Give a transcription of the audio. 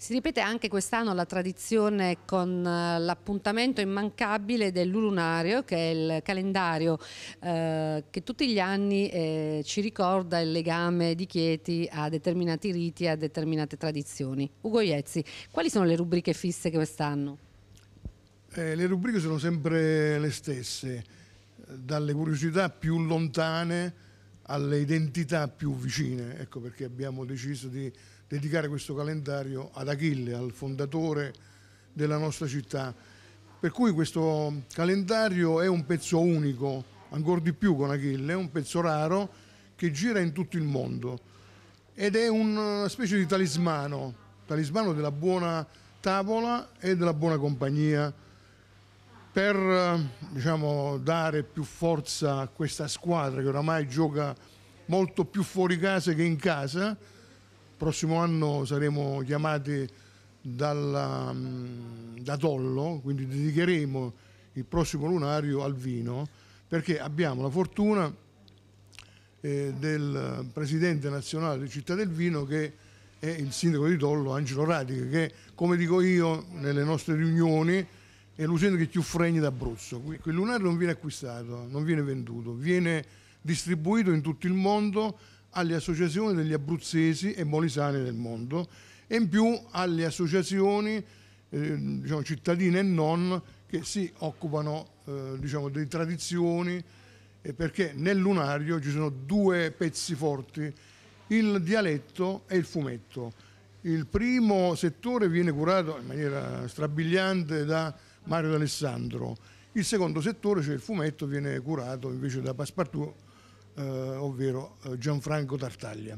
Si ripete anche quest'anno la tradizione con eh, l'appuntamento immancabile dell'Ulunario, che è il calendario eh, che tutti gli anni eh, ci ricorda il legame di Chieti a determinati riti, a determinate tradizioni. Ugo Iezzi, quali sono le rubriche fisse quest'anno? Eh, le rubriche sono sempre le stesse, eh, dalle curiosità più lontane alle identità più vicine, ecco perché abbiamo deciso di dedicare questo calendario ad Achille, al fondatore della nostra città. Per cui questo calendario è un pezzo unico, ancora di più con Achille, è un pezzo raro che gira in tutto il mondo ed è una specie di talismano, talismano della buona tavola e della buona compagnia per eh, diciamo, dare più forza a questa squadra che oramai gioca molto più fuori casa che in casa. il Prossimo anno saremo chiamati dalla, mm, da Tollo, quindi dedicheremo il prossimo lunario al vino, perché abbiamo la fortuna eh, del presidente nazionale di Città del Vino che è il sindaco di Tollo, Angelo Radica, che come dico io nelle nostre riunioni è l'usina che più fregni d'Abruzzo. Il lunare non viene acquistato, non viene venduto, viene distribuito in tutto il mondo alle associazioni degli abruzzesi e molisani del mondo e in più alle associazioni eh, diciamo, cittadine e non che si occupano eh, diciamo, di tradizioni eh, perché nel lunario ci sono due pezzi forti, il dialetto e il fumetto. Il primo settore viene curato in maniera strabiliante da Mario D'Alessandro. Il secondo settore, cioè il fumetto, viene curato invece da Passepartout, eh, ovvero eh, Gianfranco Tartaglia.